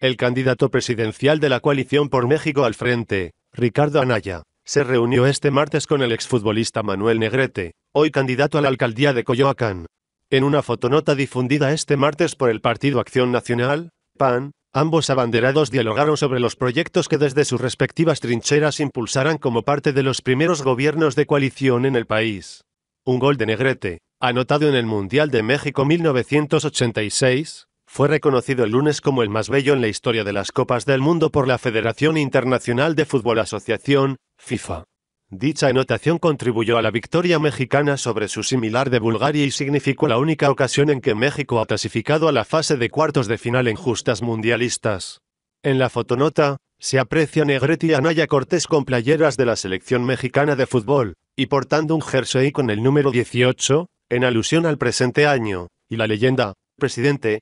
El candidato presidencial de la coalición por México al frente, Ricardo Anaya, se reunió este martes con el exfutbolista Manuel Negrete, hoy candidato a la alcaldía de Coyoacán. En una fotonota difundida este martes por el Partido Acción Nacional, PAN, ambos abanderados dialogaron sobre los proyectos que desde sus respectivas trincheras impulsarán como parte de los primeros gobiernos de coalición en el país. Un gol de Negrete, anotado en el Mundial de México 1986, fue reconocido el lunes como el más bello en la historia de las Copas del Mundo por la Federación Internacional de Fútbol Asociación, FIFA. Dicha anotación contribuyó a la victoria mexicana sobre su similar de Bulgaria y significó la única ocasión en que México ha clasificado a la fase de cuartos de final en justas mundialistas. En la fotonota, se aprecia Negretti y Anaya Cortés con playeras de la selección mexicana de fútbol, y portando un jersey con el número 18, en alusión al presente año, y la leyenda, presidente,